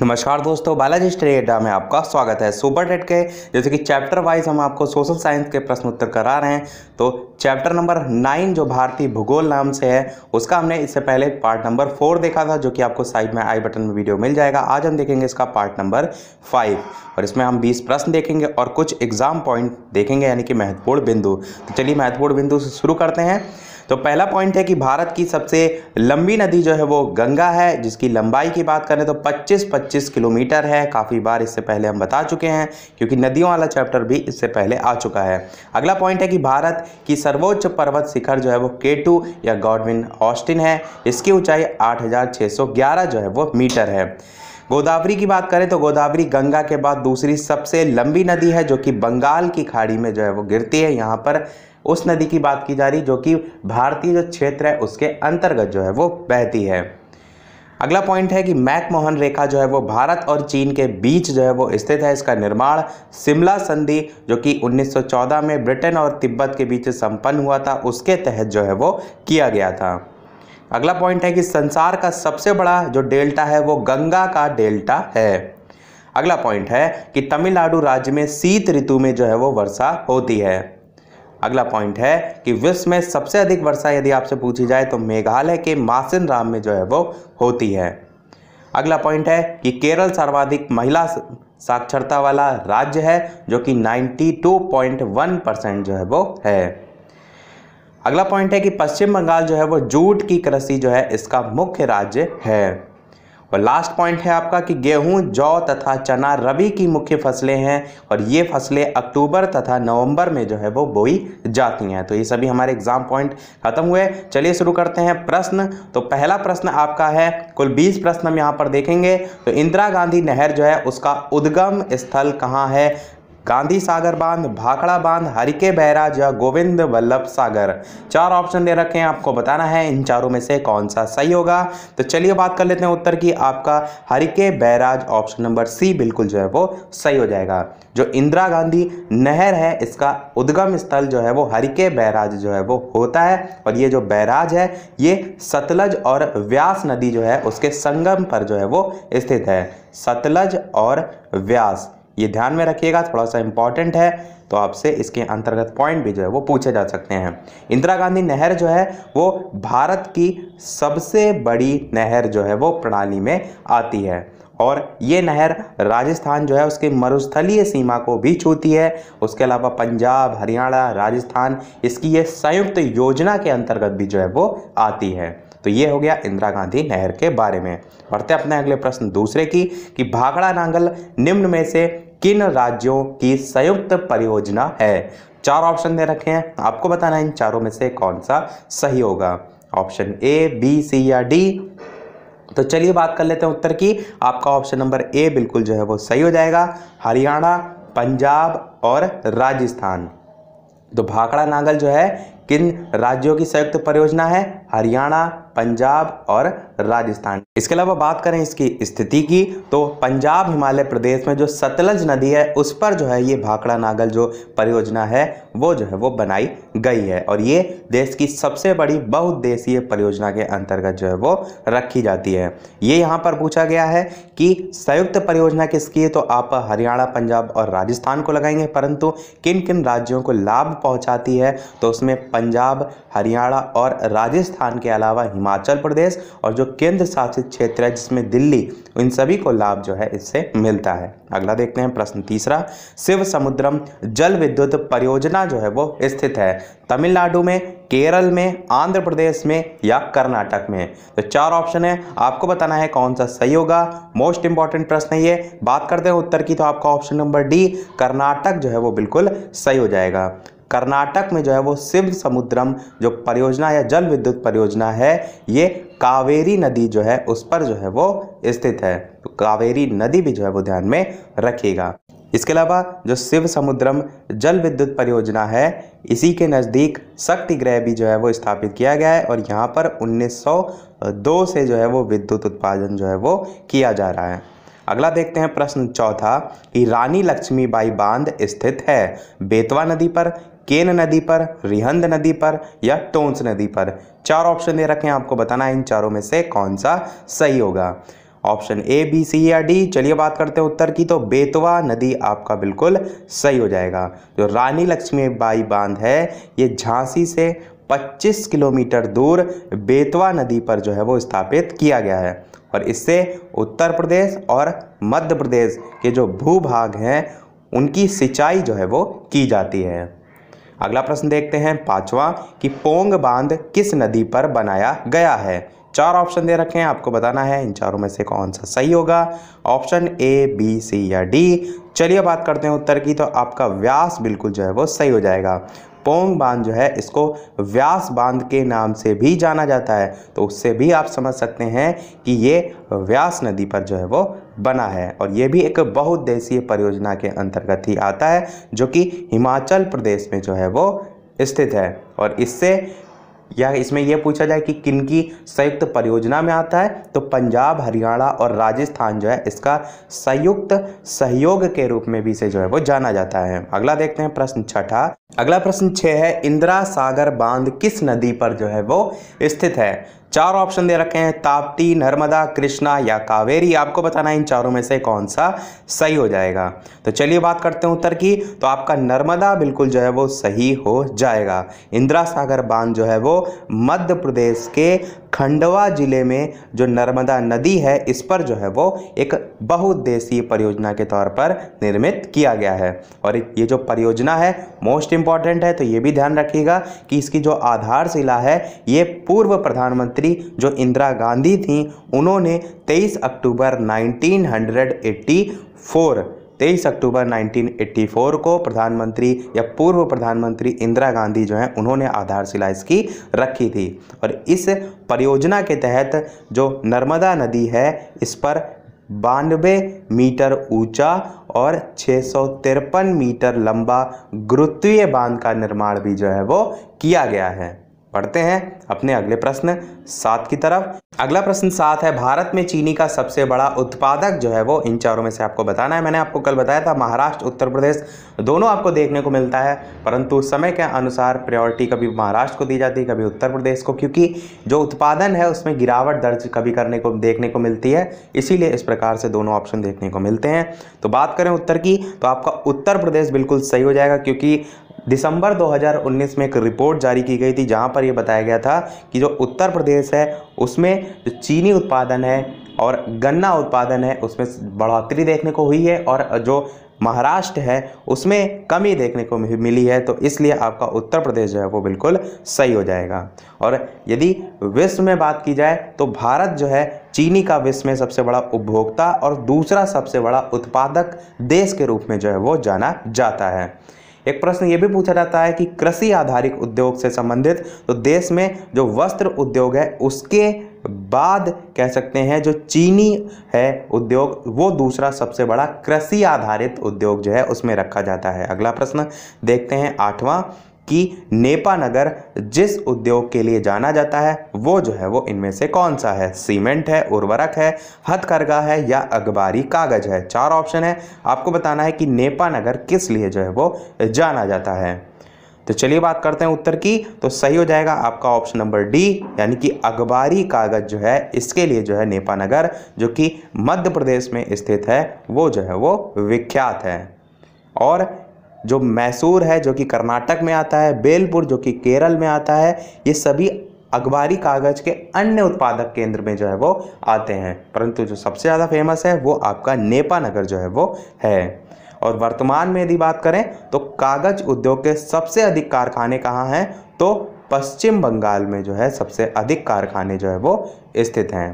नमस्कार दोस्तों बालाजी स्टडी अड्डा में आपका स्वागत है सुपर टेट के जैसे कि चैप्टर वाइज हम आपको सोशल साइंस के प्रश्न उत्तर करा रहे हैं तो चैप्टर नंबर नाइन जो भारतीय भूगोल नाम से है उसका हमने इससे पहले पार्ट नंबर फोर देखा था जो कि आपको साइड में आई बटन में वीडियो मिल जाएगा आज हम देखेंगे इसका पार्ट नंबर फाइव और इसमें हम बीस प्रश्न देखेंगे और कुछ एग्जाम पॉइंट देखेंगे यानी कि महत्वपूर्ण बिंदु तो चलिए महत्वपूर्ण बिंदु से शुरू करते हैं तो पहला पॉइंट है कि भारत की सबसे लंबी नदी जो है वो गंगा है जिसकी लंबाई की बात करें तो 25-25 किलोमीटर है काफ़ी बार इससे पहले हम बता चुके हैं क्योंकि नदियों वाला चैप्टर भी इससे पहले आ चुका है अगला पॉइंट है कि भारत की सर्वोच्च पर्वत शिखर जो है वो केटू या गॉडविन ऑस्टिन है इसकी ऊंचाई आठ जो है वो मीटर है गोदावरी की बात करें तो गोदावरी गंगा के बाद दूसरी सबसे लंबी नदी है जो कि बंगाल की खाड़ी में जो है वो गिरती है यहाँ पर उस नदी की बात की जा रही जो कि भारतीय जो क्षेत्र है उसके अंतर्गत जो है वो बहती है अगला पॉइंट है कि मैकमोहन रेखा जो है वो भारत और चीन के बीच जो है वो स्थित है इसका निर्माण शिमला संधि जो कि 1914 में ब्रिटेन और तिब्बत के बीच संपन्न हुआ था उसके तहत जो है वो किया गया था अगला पॉइंट है कि संसार का सबसे बड़ा जो डेल्टा है वो गंगा का डेल्टा है अगला पॉइंट है कि तमिलनाडु राज्य में शीत ऋतु में जो है वो वर्षा होती है अगला पॉइंट है कि विश्व में सबसे अधिक वर्षा यदि आपसे पूछी जाए तो मेघालय के मासिन राम में जो है वो होती है अगला पॉइंट है कि केरल सर्वाधिक महिला साक्षरता वाला राज्य है जो कि 92.1 परसेंट जो है वो है अगला पॉइंट है कि पश्चिम बंगाल जो है वो जूट की कृषि जो है इसका मुख्य राज्य है और लास्ट पॉइंट है आपका कि गेहूं जौ तथा चना रबी की मुख्य फसलें हैं और ये फसलें अक्टूबर तथा नवंबर में जो है वो बोई जाती हैं तो ये सभी हमारे एग्जाम पॉइंट खत्म हुए चलिए शुरू करते हैं प्रश्न तो पहला प्रश्न आपका है कुल बीस प्रश्न हम यहाँ पर देखेंगे तो इंदिरा गांधी नहर जो है उसका उद्गम स्थल कहाँ है गांधी सागर बांध भाखड़ा बांध हरिके बैराज या गोविंद वल्लभ सागर चार ऑप्शन दे रखे हैं आपको बताना है इन चारों में से कौन सा सही होगा तो चलिए बात कर लेते हैं उत्तर की आपका Harike barrage option number C बिल्कुल जो है वो सही हो जाएगा जो इंदिरा गांधी नहर है इसका उद्गम स्थल जो है वो हरिके बैराज जो है वो होता है और ये जो बैराज है ये सतलज और व्यास नदी जो है उसके संगम पर जो है वो स्थित है सतलज और व्यास ये ध्यान में रखिएगा थोड़ा सा इंपॉर्टेंट है तो आपसे इसके अंतर्गत पॉइंट भी जो है वो पूछे जा सकते हैं इंदिरा गांधी नहर जो है वो भारत की सबसे बड़ी नहर जो है वो प्रणाली में आती है और ये नहर राजस्थान जो है उसके मरुस्थलीय सीमा को भी छूती है उसके अलावा पंजाब हरियाणा राजस्थान इसकी ये संयुक्त योजना के अंतर्गत भी जो है वो आती है तो ये हो गया इंदिरा गांधी नहर के बारे में बढ़ते अपने अगले प्रश्न दूसरे की कि भाखड़ा नांगल निम्न में से किन राज्यों की संयुक्त परियोजना है चार ऑप्शन दे रखे हैं आपको बताना है इन चारों में से कौन सा सही होगा ऑप्शन ए बी सी या डी तो चलिए बात कर लेते हैं उत्तर की आपका ऑप्शन नंबर ए बिल्कुल जो है वो सही हो जाएगा हरियाणा पंजाब और राजस्थान तो भाखड़ा नांगल जो है किन राज्यों की संयुक्त परियोजना है हरियाणा पंजाब और राजस्थान इसके अलावा बात करें इसकी स्थिति की तो पंजाब हिमालय प्रदेश में जो सतलज नदी है उस पर जो है ये भाखड़ा नागल जो परियोजना है वो जो है वो बनाई गई है और ये देश की सबसे बड़ी बहुउद्देशीय परियोजना के अंतर्गत जो है वो रखी जाती है ये यहाँ पर पूछा गया है कि संयुक्त परियोजना किसकी है तो आप हरियाणा पंजाब और राजस्थान को लगाएंगे परंतु किन किन राज्यों को लाभ पहुँचाती है तो उसमें पंजाब हरियाणा और राजस्थान राजस्थान के अलावा हिमाचल प्रदेश और जो केंद्र शासित क्षेत्र है जिसमें दिल्ली इन सभी को लाभ जो है इससे मिलता है अगला देखते हैं प्रश्न तीसरा शिव समुद्रम जल विद्युत परियोजना जो है वो स्थित है तमिलनाडु में केरल में आंध्र प्रदेश में या कर्नाटक में तो चार ऑप्शन है आपको बताना है कौन सा सही होगा मोस्ट इंपॉर्टेंट प्रश्न है ये बात करते हैं उत्तर की तो आपका ऑप्शन नंबर डी कर्नाटक जो है वो बिल्कुल सही हो जाएगा कर्नाटक में जो है वो शिव समुद्रम जो परियोजना या जल विद्युत परियोजना है ये कावेरी नदी जो है उस पर जो है वो स्थित है तो कावेरी नदी भी जो है वो ध्यान में रखिएगा इसके अलावा जो शिव समुद्रम जल विद्युत परियोजना है इसी के नज़दीक शक्ति भी जो है वो स्थापित किया गया है और यहाँ पर 1902 से जो है वो विद्युत उत्पादन जो है वो किया जा रहा है अगला देखते हैं प्रश्न चौथा कि रानी लक्ष्मीबाई बांध स्थित है बेतवा नदी पर केन नदी पर रिहंद नदी पर या टोंस नदी पर चार ऑप्शन दे रखे हैं आपको बताना है इन चारों में से कौन सा सही होगा ऑप्शन ए बी सी या डी चलिए बात करते हैं उत्तर की तो बेतवा नदी आपका बिल्कुल सही हो जाएगा जो रानी लक्ष्मीबाई बांध है ये झांसी से 25 किलोमीटर दूर बेतवा नदी पर जो है वो स्थापित किया गया है और इससे उत्तर प्रदेश और मध्य प्रदेश के जो भूभाग हैं उनकी सिंचाई जो है वो की जाती है अगला प्रश्न देखते हैं पांचवा कि पोंग बांध किस नदी पर बनाया गया है चार ऑप्शन दे रखे हैं आपको बताना है इन चारों में से कौन सा सही होगा ऑप्शन ए बी सी या डी चलिए बात करते हैं उत्तर की तो आपका व्यास बिल्कुल जो है वो सही हो जाएगा पोंग बांध जो है इसको व्यास बांध के नाम से भी जाना जाता है तो उससे भी आप समझ सकते हैं कि ये व्यास नदी पर जो है वो बना है और ये भी एक बहुउद्देशीय परियोजना के अंतर्गत ही आता है जो कि हिमाचल प्रदेश में जो है वो स्थित है और इससे या इसमें यह पूछा जाए कि किन की संयुक्त परियोजना में आता है तो पंजाब हरियाणा और राजस्थान जो है इसका संयुक्त सहयोग के रूप में भी इसे जो है वो जाना जाता है अगला देखते हैं प्रश्न छठा अगला प्रश्न छः है इंदिरा सागर बांध किस नदी पर जो है वो स्थित है चार ऑप्शन दे रखे हैं ताप्ती नर्मदा कृष्णा या कावेरी आपको बताना है इन चारों में से कौन सा सही हो जाएगा तो चलिए बात करते हैं उत्तर की तो आपका नर्मदा बिल्कुल जो है वो सही हो जाएगा इंदिरा सागर बांध जो है वो मध्य प्रदेश के खंडवा ज़िले में जो नर्मदा नदी है इस पर जो है वो एक बहुउद्देशीय परियोजना के तौर पर निर्मित किया गया है और ये जो परियोजना है मोस्ट इम्पॉर्टेंट है तो ये भी ध्यान रखिएगा कि इसकी जो आधारशिला है ये पूर्व प्रधानमंत्री जो इंदिरा गांधी थी उन्होंने 23 अक्टूबर 1984 तेईस अक्टूबर 1984 को प्रधानमंत्री या पूर्व प्रधानमंत्री इंदिरा गांधी जो हैं उन्होंने आधारशिला इसकी रखी थी और इस परियोजना के तहत जो नर्मदा नदी है इस पर बानवे मीटर ऊंचा और छः मीटर लंबा गुरुत्वीय बांध का निर्माण भी जो है वो किया गया है पढ़ते हैं अपने अगले प्रश्न सात की तरफ अगला प्रश्न सात है भारत में चीनी का सबसे बड़ा उत्पादक जो है वो इन चारों में से आपको बताना है मैंने आपको कल बताया था महाराष्ट्र उत्तर प्रदेश दोनों आपको देखने को मिलता है परंतु समय के अनुसार प्रायोरिटी कभी महाराष्ट्र को दी जाती है कभी उत्तर प्रदेश को क्योंकि जो उत्पादन है उसमें गिरावट दर्ज कभी करने को देखने को मिलती है इसीलिए इस प्रकार से दोनों ऑप्शन देखने को मिलते हैं तो बात करें उत्तर की तो आपका उत्तर प्रदेश बिल्कुल सही हो जाएगा क्योंकि दिसंबर 2019 में एक रिपोर्ट जारी की गई थी जहां पर यह बताया गया था कि जो उत्तर प्रदेश है उसमें जो चीनी उत्पादन है और गन्ना उत्पादन है उसमें बढ़ोतरी देखने को हुई है और जो महाराष्ट्र है उसमें कमी देखने को मिली है तो इसलिए आपका उत्तर प्रदेश जो है वो बिल्कुल सही हो जाएगा और यदि विश्व में बात की जाए तो भारत जो है चीनी का विश्व में सबसे बड़ा उपभोक्ता और दूसरा सबसे बड़ा उत्पादक देश के रूप में जो है वो जाना जाता है एक प्रश्न ये भी पूछा जाता है कि कृषि आधारित उद्योग से संबंधित तो देश में जो वस्त्र उद्योग है उसके बाद कह सकते हैं जो चीनी है उद्योग वो दूसरा सबसे बड़ा कृषि आधारित उद्योग जो है उसमें रखा जाता है अगला प्रश्न देखते हैं आठवां कि नेपा नगर जिस उद्योग के लिए जाना जाता है वो जो है वो इनमें से कौन सा है सीमेंट है उर्वरक है हथकरघा है या अखबारी कागज है चार ऑप्शन है आपको बताना है कि नेपा नगर किस लिए जो है वो जाना जाता है तो चलिए बात करते हैं उत्तर की तो सही हो जाएगा आपका ऑप्शन नंबर डी यानी कि अखबारी कागज जो है इसके लिए जो है नेपानगर जो कि मध्य प्रदेश में स्थित है वो जो है वो विख्यात है और जो मैसूर है जो कि कर्नाटक में आता है बेलपुर जो कि केरल में आता है ये सभी अखबारी कागज़ के अन्य उत्पादक केंद्र में जो है वो आते हैं परंतु जो सबसे ज़्यादा फेमस है वो आपका नेपा नगर जो है वो है और वर्तमान में यदि बात करें तो कागज उद्योग के सबसे अधिक कारखाने कहाँ हैं तो पश्चिम बंगाल में जो है सबसे अधिक कारखाने जो है वो स्थित हैं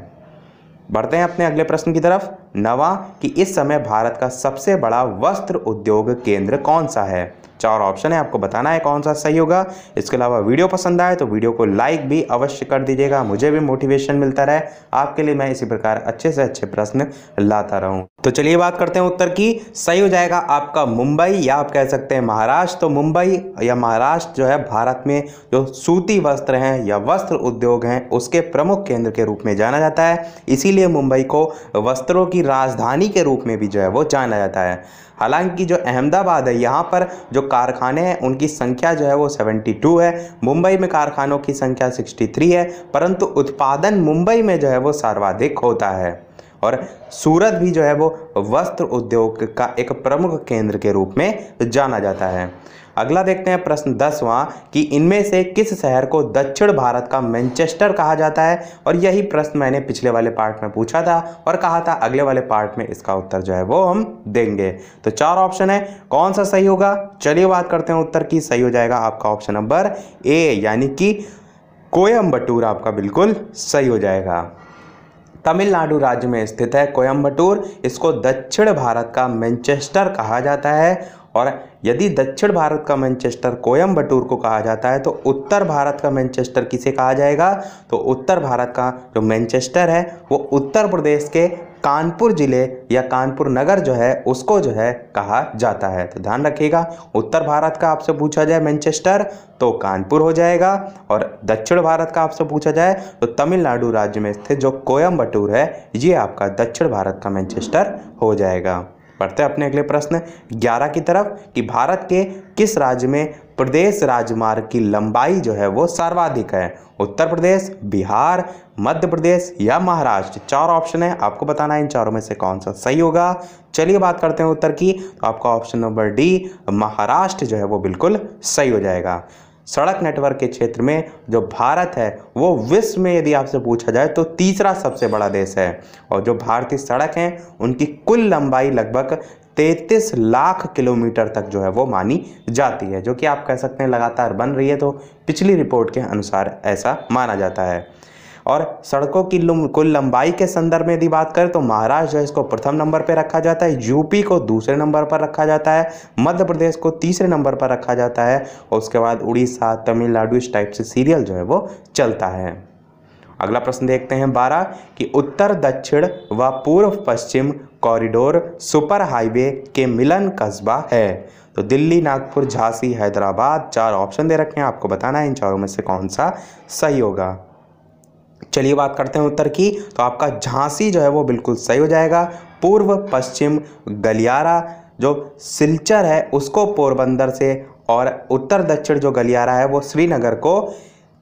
बढ़ते हैं अपने अगले प्रश्न की तरफ नवा कि इस समय भारत का सबसे बड़ा वस्त्र उद्योग केंद्र कौन सा है चार ऑप्शन है आपको बताना है कौन सा सही होगा इसके अलावा वीडियो पसंद आए तो वीडियो को लाइक भी अवश्य कर दीजिएगा मुझे भी मोटिवेशन मिलता रहे आपके लिए मैं इसी प्रकार अच्छे से अच्छे प्रश्न लाता रहूं तो चलिए बात करते हैं उत्तर की सही हो जाएगा आपका मुंबई या आप कह सकते हैं महाराष्ट्र तो मुंबई या महाराष्ट्र जो है भारत में जो सूती वस्त्र हैं या वस्त्र उद्योग हैं उसके प्रमुख केंद्र के रूप में जाना जाता है इसीलिए मुंबई को वस्त्रों की की राजधानी के रूप में भी जो है वो जाना जाता है हालांकि जो अहमदाबाद है यहाँ पर जो कारखाने हैं उनकी संख्या जो है वो 72 है मुंबई में कारखानों की संख्या 63 है परंतु उत्पादन मुंबई में जो है वो सर्वाधिक होता है और सूरत भी जो है वो वस्त्र उद्योग का एक प्रमुख केंद्र के रूप में जाना जाता है अगला देखते हैं प्रश्न दसवां कि इनमें से किस शहर को दक्षिण भारत का मैनचेस्टर कहा जाता है और यही प्रश्न मैंने पिछले वाले पार्ट में पूछा था और कहा था अगले वाले पार्ट में इसका उत्तर जो है वो हम देंगे तो चार ऑप्शन है कौन सा सही होगा चलिए बात करते हैं उत्तर की सही हो जाएगा आपका ऑप्शन नंबर ए यानी कि कोयम्बटूर आपका बिल्कुल सही हो जाएगा तमिलनाडु राज्य में स्थित है कोयम्बटूर इसको दक्षिण भारत का मैनचेस्टर कहा जाता है और यदि दक्षिण भारत का मैनचेस्टर कोयम्बटूर को कहा जाता है तो उत्तर भारत का मैनचेस्टर किसे कहा जाएगा तो उत्तर भारत का जो मैनचेस्टर है वो उत्तर प्रदेश के कानपुर ज़िले या कानपुर नगर जो है उसको जो है कहा जाता है तो ध्यान रखिएगा उत्तर भारत का आपसे पूछा जाए मैनचेस्टर तो कानपुर हो जाएगा और दक्षिण भारत का आपसे पूछा जाए तो तमिलनाडु राज्य में स्थित जो कोयम्बटूर है ये आपका दक्षिण भारत का मैनचेस्टर हो जाएगा बढ़ते अपने अगले प्रश्न ग्यारह की तरफ कि भारत के किस राज्य में प्रदेश राजमार्ग की लंबाई जो है वो सर्वाधिक है उत्तर प्रदेश बिहार मध्य प्रदेश या महाराष्ट्र चार ऑप्शन है आपको बताना है इन चारों में से कौन सा सही होगा चलिए बात करते हैं उत्तर की तो आपका ऑप्शन नंबर डी महाराष्ट्र जो है वो बिल्कुल सही हो जाएगा सड़क नेटवर्क के क्षेत्र में जो भारत है वो विश्व में यदि आपसे पूछा जाए तो तीसरा सबसे बड़ा देश है और जो भारतीय सड़क हैं उनकी कुल लंबाई लगभग तैतीस लाख किलोमीटर तक जो है वो मानी जाती है जो कि आप कह सकते हैं लगातार बन रही है तो पिछली रिपोर्ट के अनुसार ऐसा माना जाता है और सड़कों की कुल लंबाई के संदर्भ में यदि बात करें तो महाराष्ट्र है इसको प्रथम नंबर पर रखा जाता है यूपी को दूसरे नंबर पर रखा जाता है मध्य प्रदेश को तीसरे नंबर पर रखा जाता है और उसके बाद उड़ीसा तमिलनाडु इस टाइप से सीरियल जो है वो चलता है अगला प्रश्न देखते हैं बारह कि उत्तर दक्षिण व पूर्व पश्चिम कॉरिडोर सुपर हाईवे के मिलन कस्बा है तो दिल्ली नागपुर झांसी हैदराबाद चार ऑप्शन दे रखे हैं आपको बताना है इन चारों में से कौन सा सही होगा चलिए बात करते हैं उत्तर की तो आपका झांसी जो है वो बिल्कुल सही हो जाएगा पूर्व पश्चिम गलियारा जो सिलचर है उसको पोरबंदर से और उत्तर दक्षिण जो गलियारा है वो श्रीनगर को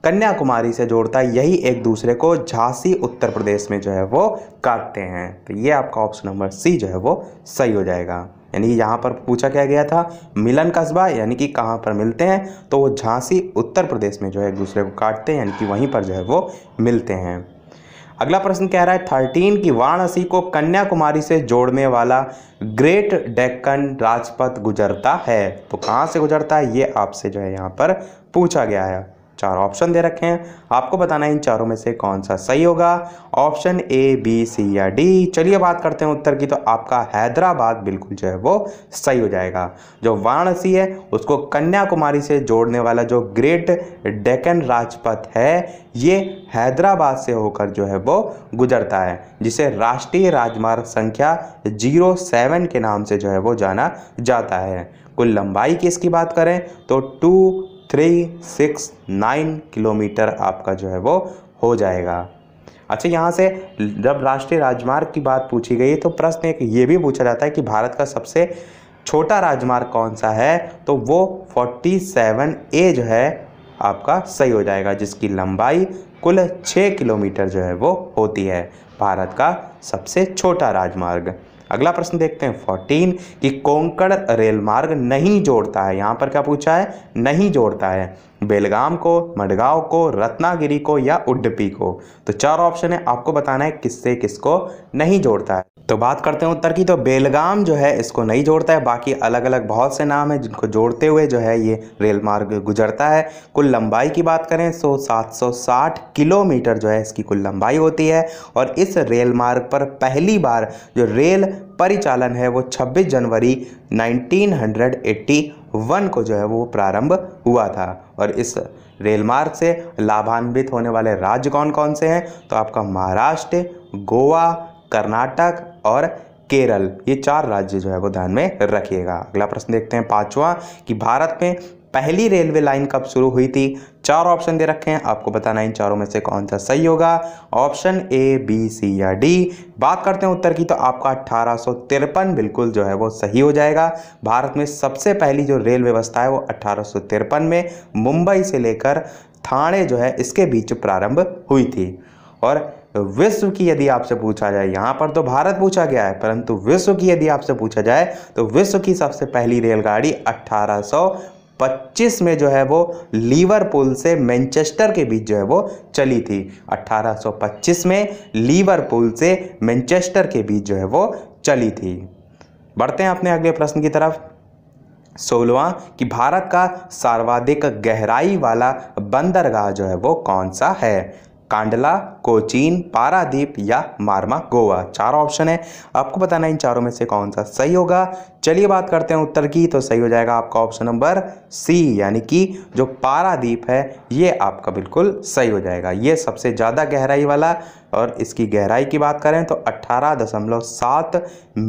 कन्याकुमारी से जोड़ता है यही एक दूसरे को झांसी उत्तर प्रदेश में जो है वो काटते हैं तो ये आपका ऑप्शन नंबर सी जो है वो सही हो जाएगा यानी कि यहाँ पर पूछा क्या गया था मिलन कस्बा यानी कि कहाँ पर मिलते हैं तो वो झांसी उत्तर प्रदेश में जो है एक दूसरे को काटते हैं यानी कि वहीं पर जो है वो मिलते हैं अगला प्रश्न कह रहा है थर्टीन की वाराणसी को कन्याकुमारी से जोड़ने वाला ग्रेट डेक्कन राजपथ गुजरता है तो कहाँ से गुजरता है ये आपसे जो है यहाँ पर पूछा गया है चार ऑप्शन दे रखे हैं आपको बताना है इन चारों में से कौन सा सही होगा ऑप्शन ए बी सी या डी चलिए बात करते हैं उत्तर की तो आपका हैदराबाद बिल्कुल जो है वो सही हो जाएगा जो वाराणसी है उसको कन्याकुमारी से जोड़ने वाला जो ग्रेट डेकन राजपथ है ये हैदराबाद से होकर जो है वो गुजरता है जिसे राष्ट्रीय राजमार्ग संख्या जीरो सेवन के नाम से जो है वो जाना जाता है कुल लंबाई की इसकी बात करें तो two three six nine kilometre आपका जो है वो हो जाएगा अच्छा यहाँ से जब राष्ट्रीय राजमार्ग की बात पूछी गई तो प्रश्न एक ये भी पूछा जाता है कि भारत का सबसे छोटा राजमार्ग कौन सा है तो वो 47 ए जो है आपका सही हो जाएगा जिसकी लंबाई कुल 6 किलोमीटर जो है वो होती है भारत का सबसे छोटा राजमार्ग अगला प्रश्न देखते हैं फोर्टीन कि कोंकण रेल मार्ग नहीं जोड़ता है यहाँ पर क्या पूछा है नहीं जोड़ता है बेलगाम को मडगांव को रत्नागिरी को या उड्डपी को तो चार ऑप्शन है आपको बताना है किससे किसको नहीं जोड़ता है तो बात करते हैं उत्तर की तो बेलगाम जो है इसको नहीं जोड़ता है बाकी अलग अलग बहुत से नाम है जिनको जोड़ते हुए जो है ये रेल मार्ग गुजरता है कुल लंबाई की बात करें तो 760 किलोमीटर जो है इसकी कुल लंबाई होती है और इस रेल मार्ग पर पहली बार जो रेल परिचालन है वो 26 जनवरी 1981 को जो है वो प्रारंभ हुआ था और इस रेल मार्ग से लाभान्वित होने वाले राज्य कौन कौन से हैं तो आपका महाराष्ट्र गोवा कर्नाटक और केरल ये चार राज्य जो है वो ध्यान में रखिएगा अगला प्रश्न देखते हैं पांचवा कि भारत में पहली रेलवे लाइन कब शुरू हुई थी चार ऑप्शन दे रखे हैं आपको बताना इन चारों में से कौन सा सही होगा ऑप्शन ए बी सी या डी बात करते हैं उत्तर की तो आपका अट्ठारह बिल्कुल जो है वो सही हो जाएगा भारत में सबसे पहली जो रेल व्यवस्था है वो अट्ठारह में मुंबई से लेकर थाने जो है इसके बीच प्रारंभ हुई थी और विश्व की यदि आपसे पूछा जाए यहाँ पर तो भारत पूछा गया है परंतु विश्व की यदि आपसे पूछा जाए तो विश्व की सबसे पहली रेलगाड़ी अट्ठारह पच्चीस में जो है वो लीवरपूल से मैनचेस्टर के बीच जो है वो चली थी 1825 में लीवरपूल से मैनचेस्टर के बीच जो है वो चली थी बढ़ते हैं अपने अगले प्रश्न की तरफ सोलवा कि भारत का सर्वाधिक गहराई वाला बंदरगाह जो है वो कौन सा है कांडला कोचीन पारादीप या मारमा गोवा चार ऑप्शन है आपको बताना है इन चारों में से कौन सा सही होगा चलिए बात करते हैं उत्तर की तो सही हो जाएगा आपका ऑप्शन नंबर सी यानी कि जो पारादीप है ये आपका बिल्कुल सही हो जाएगा ये सबसे ज़्यादा गहराई वाला और इसकी गहराई की बात करें तो 18.7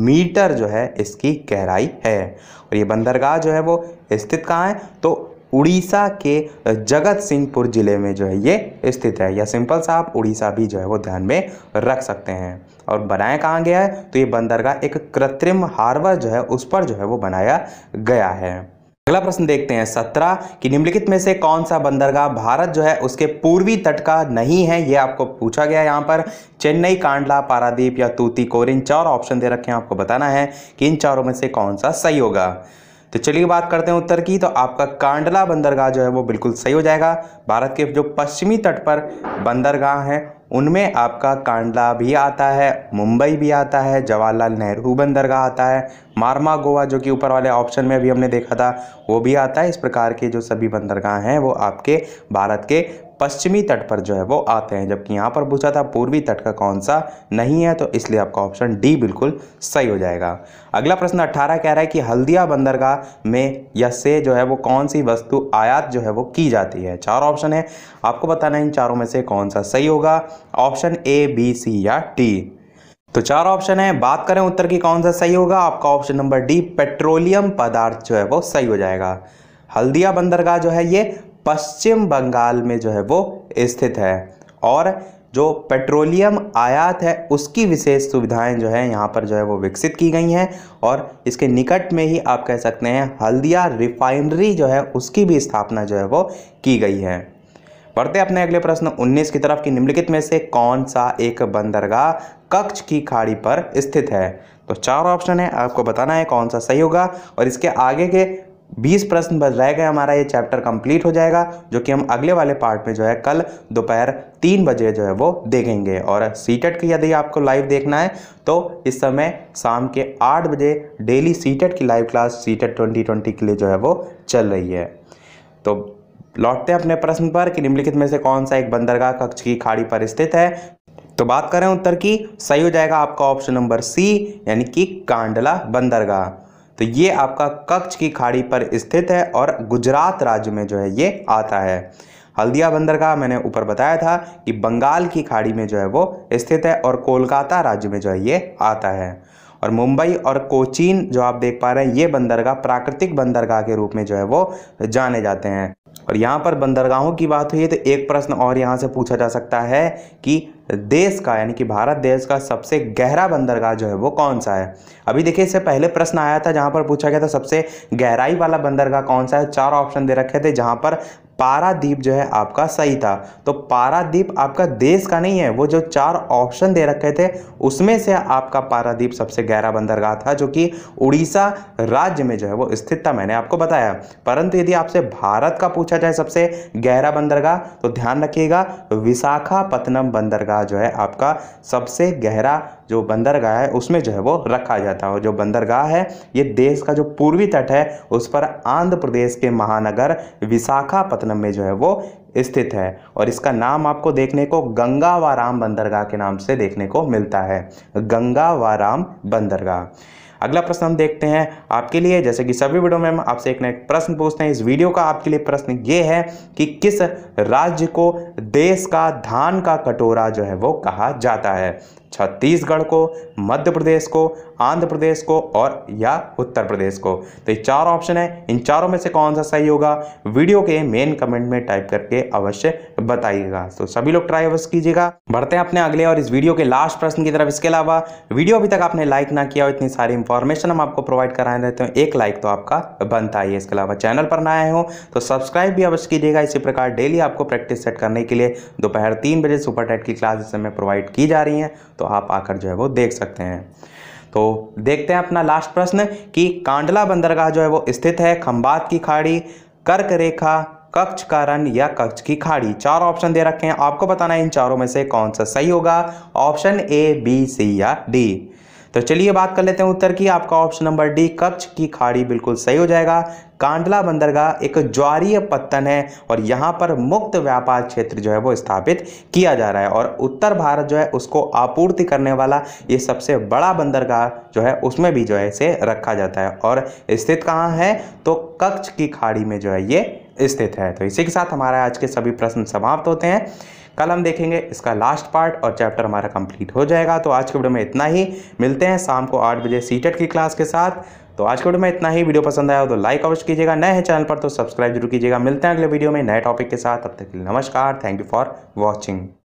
मीटर जो है इसकी गहराई है और ये बंदरगाह जो है वो स्थित कहाँ है तो उड़ीसा के जगत सिंहपुर ज़िले में जो है ये स्थित है या सिंपल सा आप उड़ीसा भी जो है वो ध्यान में रख सकते हैं और बनाया कहाँ गया है तो ये बंदरगाह एक कृत्रिम हार्बर जो है उस पर जो है वो बनाया गया है अगला प्रश्न देखते हैं सत्रह कि निम्नलिखित में से कौन सा बंदरगाह भारत जो है उसके पूर्वी तट का नहीं है ये आपको पूछा गया यहाँ पर चेन्नई कांडला पारादीप या तूती कोरिन चार ऑप्शन दे रखे हैं आपको बताना है कि इन चारों में से कौन सा सही होगा तो चलिए बात करते हैं उत्तर की तो आपका कांडला बंदरगाह जो है वो बिल्कुल सही हो जाएगा भारत के जो पश्चिमी तट पर बंदरगाह हैं उनमें आपका कांडला भी आता है मुंबई भी आता है जवाहरलाल नेहरू बंदरगाह आता है मारमा गोवा जो कि ऊपर वाले ऑप्शन में भी हमने देखा था वो भी आता है इस प्रकार के जो सभी बंदरगाह हैं वो आपके भारत के पश्चिमी तट पर जो है वो आते हैं जबकि यहाँ पर पूछा था पूर्वी तट का कौन सा नहीं है तो इसलिए आपका ऑप्शन डी बिल्कुल सही हो जाएगा अगला प्रश्न अट्ठारह कह रहा है कि हल्दिया बंदरगाह में या से जो है वो कौन सी वस्तु आयात जो है वो की जाती है चार ऑप्शन है आपको बताना है इन चारों में से कौन सा सही होगा ऑप्शन ए बी सी या टी तो चार ऑप्शन है बात करें उत्तर की कौन सा सही होगा आपका ऑप्शन नंबर डी पेट्रोलियम पदार्थ जो है वो सही हो जाएगा हल्दिया बंदरगाह जो है ये पश्चिम बंगाल में जो है वो स्थित है और जो पेट्रोलियम आयात है उसकी विशेष सुविधाएं जो है यहाँ पर जो है वो विकसित की गई हैं और इसके निकट में ही आप कह सकते हैं हल्दिया रिफाइनरी जो है उसकी भी स्थापना जो है वो की गई है बढ़ते अपने अगले प्रश्न 19 की तरफ कि निम्नलिखित में से कौन सा एक बंदरगाह कक्ष की खाड़ी पर स्थित है तो चार ऑप्शन है आपको बताना है कौन सा सही होगा और इसके आगे के बीस प्रश्न बस रह गए हमारा ये चैप्टर कंप्लीट हो जाएगा जो कि हम अगले वाले पार्ट में जो है कल दोपहर तीन बजे जो है वो देखेंगे और सीटेट की यदि आपको लाइव देखना है तो इस समय शाम के आठ बजे डेली सीटेट की live class CTET twenty twenty के लिए जो है वो चल रही है तो लौटते हैं अपने प्रश्न पर कि निम्नलिखित में से कौन सा एक बंदरगाह कक्ष की खाड़ी पर स्थित है तो बात करें उत्तर की सही हो जाएगा आपका ऑप्शन नंबर सी यानी कि कांडला बंदरगाह तो ये आपका कक्ष की खाड़ी पर स्थित है और गुजरात राज्य में जो है ये आता है हल्दिया बंदर का मैंने ऊपर बताया था कि बंगाल की खाड़ी में जो है वो स्थित है और कोलकाता राज्य में जो है ये आता है और मुंबई और कोचीन जो आप देख पा रहे हैं ये बंदरगाह प्राकृतिक बंदरगाह के रूप में जो है वो जाने जाते हैं और यहाँ पर बंदरगाहों की बात हुई है तो एक प्रश्न और यहाँ से पूछा जा सकता है कि देश का यानी कि भारत देश का सबसे गहरा बंदरगाह जो है वो कौन सा है अभी देखिए इससे पहले प्रश्न आया था जहाँ पर पूछा गया था सबसे गहराई वाला बंदरगाह कौन सा है चार ऑप्शन दे रखे थे जहाँ पर पारादीप जो है आपका सही था तो पारादीप आपका देश का नहीं है वो जो चार ऑप्शन दे रखे थे उसमें से आपका पारादीप सबसे गहरा बंदरगाह था जो कि उड़ीसा राज्य में जो है वो स्थित था मैंने आपको बताया परंतु यदि आपसे भारत का पूछा जाए सबसे गहरा बंदरगाह तो ध्यान रखिएगा विशाखापत्तनम बंदरगाह जो है आपका सबसे गहरा जो बंदरगाह है उसमें जो है वो रखा जाता है और जो बंदरगाह है ये देश का जो पूर्वी तट है उस पर आंध्र प्रदेश के महानगर विशाखापत्तनम में जो है वो स्थित है और इसका नाम आपको देखने को राम बंदरगाह के नाम से देखने को मिलता है गंगा राम बंदरगाह अगला प्रश्न हम देखते हैं आपके लिए जैसे कि सभी वीडियो में हम आपसे एक नया प्रश्न पूछते हैं इस वीडियो का आपके लिए प्रश्न ये है कि किस राज्य को देश का धान का कटोरा जो है वो कहा जाता है छत्तीसगढ़ को मध्य प्रदेश को आंध्र प्रदेश को और या उत्तर प्रदेश को तो ये चार ऑप्शन है इन चारों में से कौन सा सही होगा वीडियो के मेन कमेंट में टाइप करके अवश्य बताइएगा तो सभी लोग ट्राई अवश्य कीजिएगा बढ़ते हैं अपने अगले और इस वीडियो के लास्ट प्रश्न की तरफ इसके अलावा वीडियो अभी तक आपने लाइक ना किया हो इतनी सारी इंफॉर्मेशन हम आपको प्रोवाइड कराए रहते हैं एक लाइक तो आपका बनता ही है इसके अलावा चैनल पर ना आए हो तो सब्सक्राइब भी अवश्य कीजिएगा इसी प्रकार डेली आपको प्रैक्टिस सेट करने के लिए दोपहर तीन बजे सुपर टेट की क्लासेस हमें प्रोवाइड की जा रही है तो आप आकर जो है वो देख सकते हैं तो देखते हैं अपना लास्ट प्रश्न कि कांडला बंदरगाह जो है वो स्थित है खम्बात की खाड़ी कर्क रेखा कक्ष का रन या कक्ष की खाड़ी चार ऑप्शन दे रखे हैं आपको बताना है इन चारों में से कौन सा सही होगा ऑप्शन ए बी सी या डी तो चलिए बात कर लेते हैं उत्तर की आपका ऑप्शन नंबर डी कच्छ की खाड़ी बिल्कुल सही हो जाएगा कांडला बंदरगाह एक ज्वारीय पत्तन है और यहाँ पर मुक्त व्यापार क्षेत्र जो है वो स्थापित किया जा रहा है और उत्तर भारत जो है उसको आपूर्ति करने वाला ये सबसे बड़ा बंदरगाह जो है उसमें भी जो है इसे रखा जाता है और स्थित कहाँ है तो कच्छ की खाड़ी में जो है ये स्थित है तो इसी के साथ हमारा आज के सभी प्रश्न समाप्त होते हैं कल हम देखेंगे इसका लास्ट पार्ट और चैप्टर हमारा कंप्लीट हो जाएगा तो आज के वीडियो में इतना ही मिलते हैं शाम को आठ बजे सीटेट e की क्लास के साथ तो आज के वीडियो में इतना ही वीडियो पसंद आया हो तो लाइक अवश्य कीजिएगा नए हैं चैनल पर तो सब्सक्राइब जरूर कीजिएगा मिलते हैं अगले वीडियो में नए टॉपिक के साथ तब तक के लिए नमस्कार थैंक यू फॉर वॉचिंग